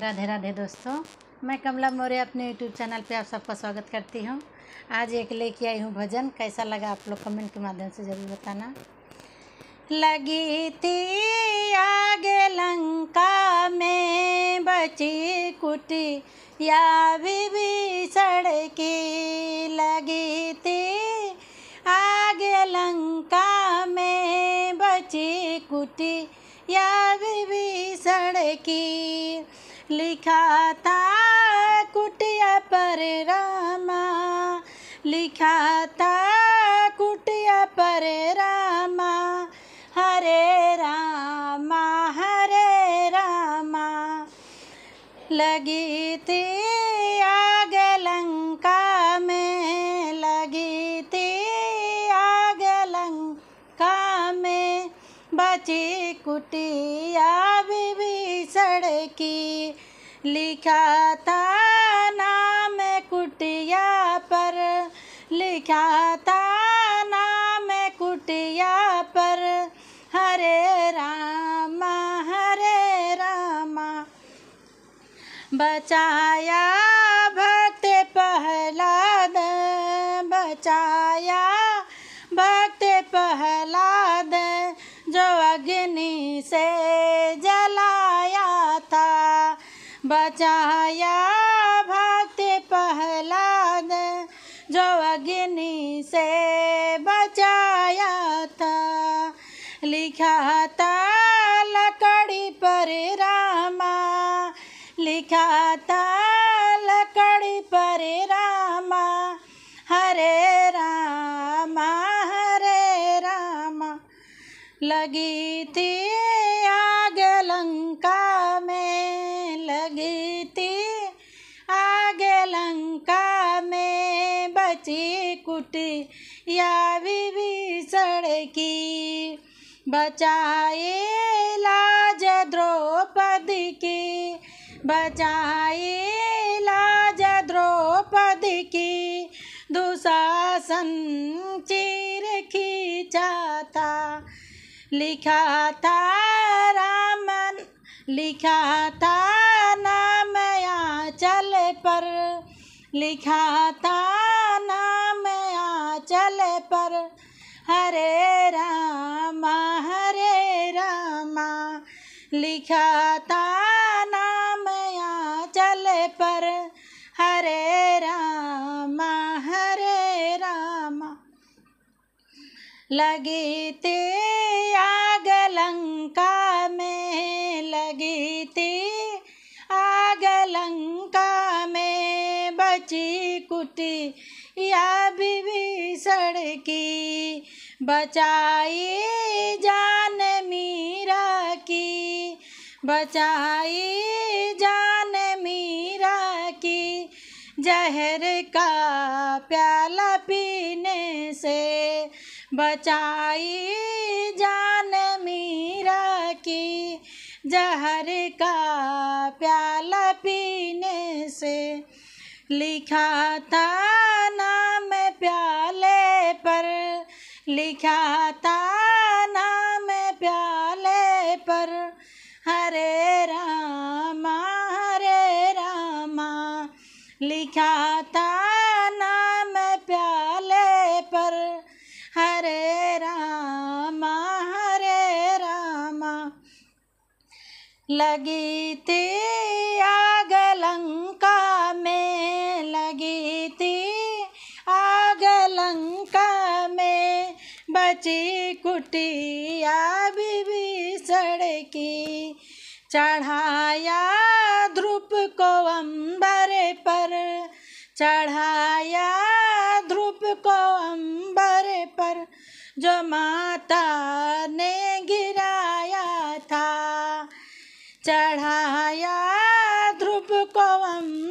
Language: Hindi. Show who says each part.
Speaker 1: राधे राधे दोस्तों मैं कमला मौर्य अपने यूट्यूब चैनल पे आप सबका स्वागत करती हूँ आज एक लेके आई हूँ भजन कैसा लगा आप लोग कमेंट के माध्यम से ज़रूर बताना लगी थी आगे लंका में बची कुटी या विभीषण की लगी थी आगे लंका में बची कुटी या विभीषण की लिखा था कुटिया पर रामा लिखा था कुटिया पर रामा हरे रामा हरे रामा लगी थी लिखा था नाम कुटिया पर लिखा था नाम कुटिया पर हरे रामा हरे रामा बचाया भक्त पहला बचा बचाया भक्त पहलाद जो अग्नि से बचाया था लिखा था लकड़ी पर रामा लिखा था लकड़ी पर रामा हरे रामा हरे रामा लगी थी आग लंग हसी या विभीषण की बचाए लाज द्रौपदी की बचाए लाज द्रौपदी की दुशासन चीर खींचा था लिखा था रामन लिखा था नाम चल पर लिखा था चल पर हरे रामा हरे रामा लिखा था नाम यहाँ चल पर हरे रामा हरे रामा लगी थी आग लंका में लगी थी आग लंका बची कुटी या भी की बचाई जान मीरा की बचाई जान मीरा की जहर का प्याला पीने से बचाई जान मीरा की जहर का प्याला पीने से लिखा था नाम प्याले पर लिखा था नाम प्याले पर हरे रामा हरे रामा लिखा था नाम प्याले पर हरे रामा हरे रामा लगी थी आग लंका कच्ची कुटिया विभीषण सड़की चढ़ाया ध्रुप को अंबर पर चढ़ाया ध्रुप को अंबर पर जो माता ने गिराया था चढ़ाया ध्रुप को अंबर